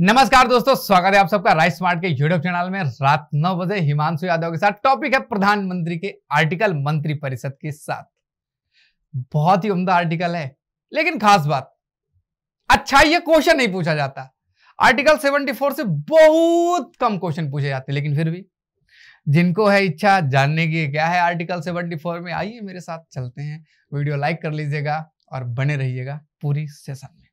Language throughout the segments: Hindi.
नमस्कार दोस्तों स्वागत है आप सबका राइस स्मार्ट के यूट्यूब चैनल में रात नौ बजे हिमांशु यादव के साथ टॉपिक है प्रधानमंत्री के आर्टिकल मंत्री परिषद के साथ बहुत ही उम्दा आर्टिकल है लेकिन खास बात अच्छा ये क्वेश्चन नहीं पूछा जाता आर्टिकल 74 से बहुत कम क्वेश्चन पूछे जाते लेकिन फिर भी जिनको है इच्छा जानने की क्या है आर्टिकल सेवेंटी में आइए मेरे साथ चलते हैं वीडियो लाइक कर लीजिएगा और बने रहिएगा पूरी सेशन में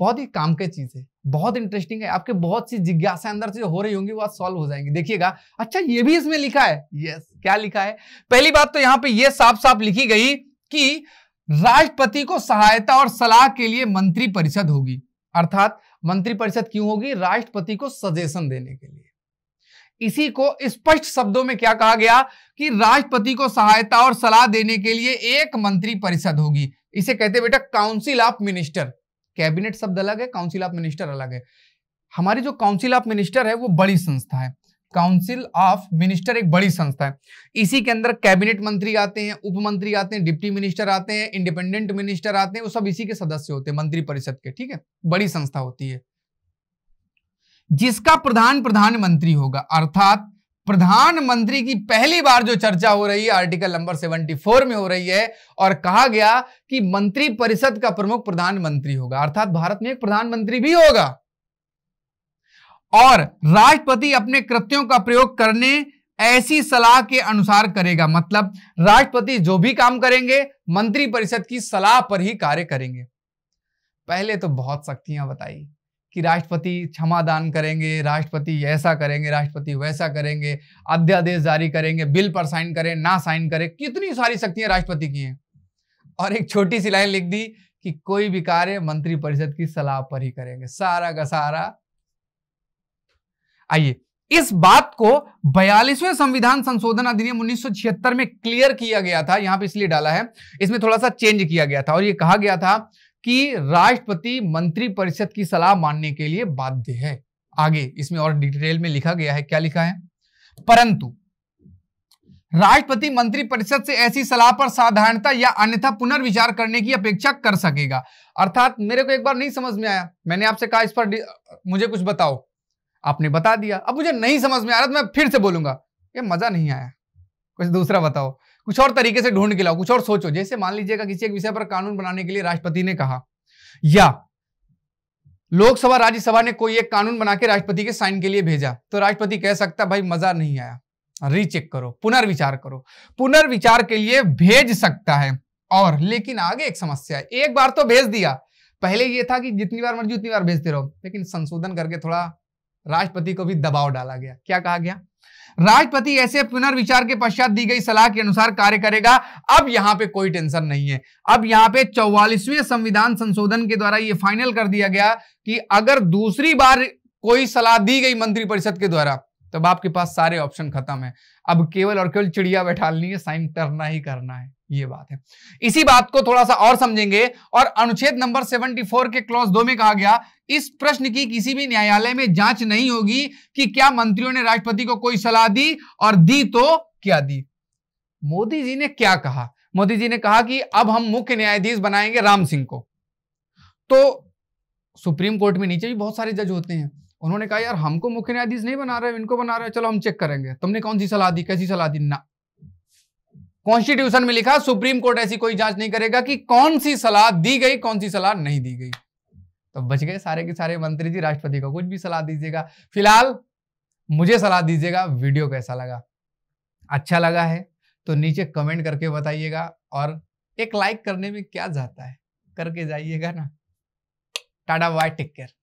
बहुत ही काम की चीज है बहुत इंटरेस्टिंग है आपके बहुत सी जिज्ञासा अंदर से जो हो रही होंगी वो आज सॉल्व हो जाएंगी देखिएगा अच्छा ये भी इसमें लिखा है यस क्या लिखा है पहली बात तो यहाँ पे ये साफ साफ लिखी गई कि राष्ट्रपति को सहायता और सलाह के लिए मंत्री परिषद होगी अर्थात मंत्रिपरिषद क्यों होगी राष्ट्रपति को सजेशन देने के लिए इसी को स्पष्ट शब्दों में क्या कहा गया कि राष्ट्रपति को सहायता और सलाह देने के लिए एक मंत्री परिषद होगी इसे कहते बेटा काउंसिल ऑफ मिनिस्टर कैबिनेट शब्द अलग है काउंसिल ऑफ मिनिस्टर अलग है हमारी जो काउंसिल ऑफ मिनिस्टर है वो बड़ी संस्था है काउंसिल ऑफ मिनिस्टर एक बड़ी संस्था है इसी के अंदर कैबिनेट मंत्री आते हैं उप मंत्री आते हैं डिप्टी मिनिस्टर आते हैं इंडिपेंडेंट मिनिस्टर आते हैं वो सब इसी के सदस्य होते हैं मंत्री परिषद के ठीक है बड़ी संस्था होती है जिसका प्रधान प्रधानमंत्री होगा अर्थात प्रधानमंत्री की पहली बार जो चर्चा हो रही है आर्टिकल नंबर 74 में हो रही है और कहा गया कि मंत्री परिषद का प्रमुख प्रधानमंत्री होगा अर्थात भारत में एक प्रधानमंत्री भी होगा और राष्ट्रपति अपने कृत्यों का प्रयोग करने ऐसी सलाह के अनुसार करेगा मतलब राष्ट्रपति जो भी काम करेंगे मंत्रिपरिषद की सलाह पर ही कार्य करेंगे पहले तो बहुत सख्तियां बताई कि राष्ट्रपति क्षमा दान करेंगे राष्ट्रपति ऐसा करेंगे राष्ट्रपति वैसा करेंगे अध्यादेश जारी करेंगे बिल पर साइन करें ना साइन करें कितनी सारी शक्तियां राष्ट्रपति की हैं और एक छोटी सी लाइन लिख दी कि कोई भी कार्य मंत्रिपरिषद की सलाह पर ही करेंगे सारा का सारा आइए इस बात को बयालीसवें संविधान संशोधन अधिनियम 1976 में क्लियर किया गया था यहां पे इसलिए डाला है इसमें थोड़ा सा चेंज किया गया था और यह कहा गया था कि राष्ट्रपति मंत्रिपरिषद की सलाह मानने के लिए बाध्य है आगे इसमें और डिटेल में लिखा गया है क्या लिखा है परंतु राष्ट्रपति मंत्रिपरिषद से ऐसी सलाह पर साधारणता या अन्यथा पुनर्विचार करने की अपेक्षा कर सकेगा अर्थात मेरे को एक बार नहीं समझ में आया मैंने आपसे कहा इस पर मुझे कुछ बताओ आपने बता दिया अब मुझे नहीं समझ में आ रहा तो मैं फिर से बोलूंगा ये मजा नहीं आया कुछ दूसरा बताओ कुछ और तरीके से ढूंढ के लाओ कुछ और सोचो जैसे मान लीजिएगा किसी एक विषय पर कानून बनाने के लिए राष्ट्रपति ने कहा या लोकसभा राज्यसभा ने कोई एक कानून बना के राष्ट्रपति के साइन के लिए भेजा तो राष्ट्रपति कह सकता भाई मजा नहीं आया रीचेक करो पुनर्विचार करो पुनर्विचार के लिए भेज सकता है और लेकिन आगे एक समस्या है एक बार तो भेज दिया पहले ये था कि जितनी बार मर्जी उतनी बार भेजते रहो लेकिन संशोधन करके थोड़ा राष्ट्रपति को भी दबाव डाला गया क्या कहा गया राष्ट्रपति ऐसे पुनर्विचार के पश्चात दी गई सलाह के अनुसार कार्य करेगा अब यहां पे कोई टेंशन नहीं है अब यहां पे चौवालीसवें संविधान संशोधन के द्वारा यह फाइनल कर दिया गया कि अगर दूसरी बार कोई सलाह दी गई मंत्रिपरिषद के द्वारा तब आपके पास सारे ऑप्शन खत्म है अब केवल और केवल चिड़िया बैठालनी है साइन करना ही करना है ये बात है इसी बात को थोड़ा सा और समझेंगे और अनुच्छेद नंबर 74 के क्लॉज दो में कहा गया इस प्रश्न की किसी भी न्यायालय में जांच नहीं होगी कि क्या मंत्रियों ने राष्ट्रपति को कोई सलाह दी और दी तो क्या दी मोदी जी ने क्या कहा मोदी जी ने कहा कि अब हम मुख्य न्यायाधीश बनाएंगे राम सिंह को तो सुप्रीम कोर्ट में नीचे भी बहुत सारे जज होते हैं उन्होंने कहा यार हमको मुख्य न्यायाधीश नहीं बना रहे इनको बना रहे चलो हम चेक करेंगे तुमने कौन सी सलाह दी कैसी सलाह दी ना कॉन्स्टिट्यूशन में लिखा सुप्रीम कोर्ट ऐसी कोई जांच नहीं करेगा कि कौन सी सलाह दी गई कौन सी सलाह नहीं दी गई तो बच गए सारे के सारे मंत्री जी राष्ट्रपति को कुछ भी सलाह दीजिएगा फिलहाल मुझे सलाह दीजिएगा वीडियो कैसा लगा अच्छा लगा है तो नीचे कमेंट करके बताइएगा और एक लाइक करने में क्या जाता है करके जाइएगा ना टाटा बाय टेक केयर